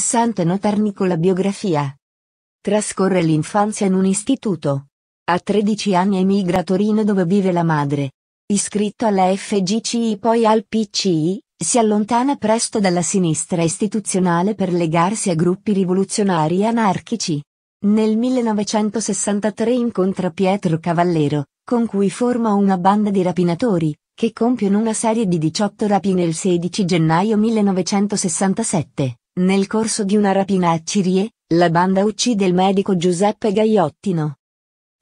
Santa la Biografia. Trascorre l'infanzia in un istituto. A 13 anni emigra a Torino dove vive la madre. Iscritto alla FGCI poi al PCI, si allontana presto dalla sinistra istituzionale per legarsi a gruppi rivoluzionari e anarchici. Nel 1963 incontra Pietro Cavallero, con cui forma una banda di rapinatori, che compiono una serie di 18 rapi nel 16 gennaio 1967. Nel corso di una rapina a Cirie, la banda uccide il medico Giuseppe Gaiottino.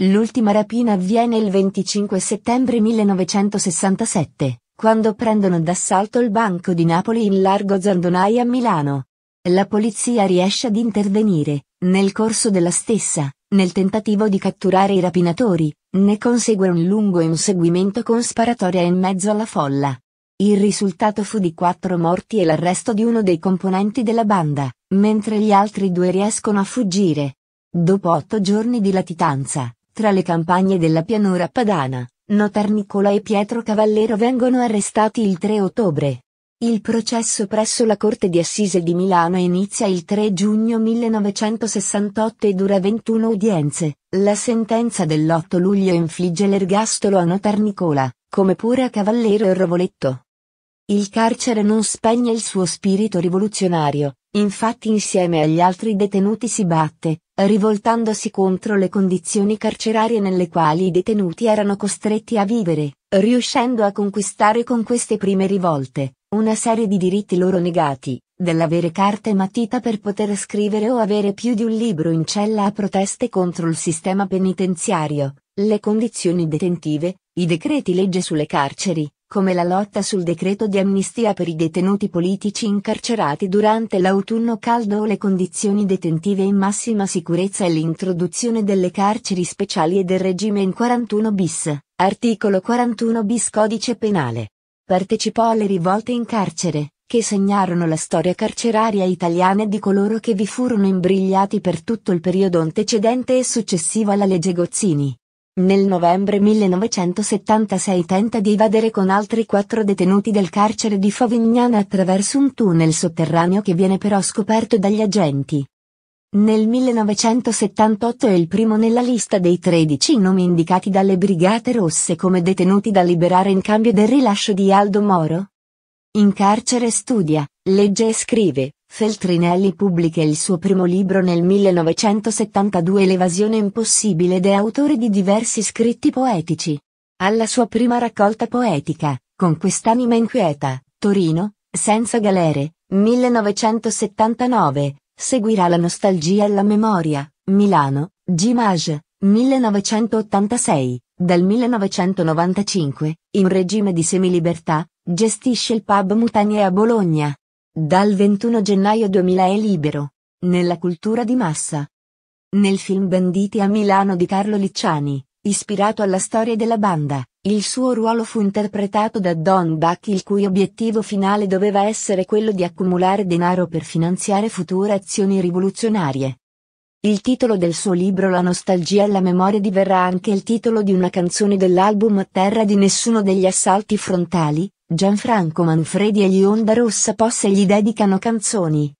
L'ultima rapina avviene il 25 settembre 1967, quando prendono d'assalto il Banco di Napoli in largo Zandonai a Milano. La polizia riesce ad intervenire, nel corso della stessa, nel tentativo di catturare i rapinatori, ne consegue un lungo inseguimento con sparatoria in mezzo alla folla. Il risultato fu di quattro morti e l'arresto di uno dei componenti della banda, mentre gli altri due riescono a fuggire. Dopo otto giorni di latitanza, tra le campagne della pianura padana, Notar Nicola e Pietro Cavallero vengono arrestati il 3 ottobre. Il processo presso la Corte di Assise di Milano inizia il 3 giugno 1968 e dura 21 udienze. La sentenza dell'8 luglio infligge l'ergastolo a Notar Nicola, come pure a Cavallero e Rovoletto. Il carcere non spegne il suo spirito rivoluzionario, infatti insieme agli altri detenuti si batte, rivoltandosi contro le condizioni carcerarie nelle quali i detenuti erano costretti a vivere, riuscendo a conquistare con queste prime rivolte, una serie di diritti loro negati, dell'avere carta e matita per poter scrivere o avere più di un libro in cella a proteste contro il sistema penitenziario, le condizioni detentive, i decreti legge sulle carceri, come la lotta sul decreto di amnistia per i detenuti politici incarcerati durante l'autunno caldo o le condizioni detentive in massima sicurezza e l'introduzione delle carceri speciali e del regime in 41 bis, articolo 41 bis codice penale. Partecipò alle rivolte in carcere, che segnarono la storia carceraria italiana di coloro che vi furono imbrigliati per tutto il periodo antecedente e successivo alla legge Gozzini nel novembre 1976 tenta di evadere con altri quattro detenuti del carcere di Favignana attraverso un tunnel sotterraneo che viene però scoperto dagli agenti. Nel 1978 è il primo nella lista dei 13 nomi indicati dalle Brigate Rosse come detenuti da liberare in cambio del rilascio di Aldo Moro. In carcere studia, legge e scrive, Feltrinelli pubblica il suo primo libro nel 1972 L'evasione impossibile ed è autore di diversi scritti poetici. Alla sua prima raccolta poetica, Con quest'anima inquieta, Torino, Senza galere, 1979, seguirà La nostalgia e la memoria, Milano, Gimage, 1986. Dal 1995, in regime di semilibertà, gestisce il pub Mutanie a Bologna. Dal 21 gennaio 2000 è libero. Nella cultura di massa. Nel film Banditi a Milano di Carlo Licciani, ispirato alla storia della banda, il suo ruolo fu interpretato da Don Buck il cui obiettivo finale doveva essere quello di accumulare denaro per finanziare future azioni rivoluzionarie. Il titolo del suo libro La nostalgia e la memoria diverrà anche il titolo di una canzone dell'album Terra di nessuno degli assalti frontali, Gianfranco Manfredi e gli Onda Rossa Posse gli dedicano canzoni.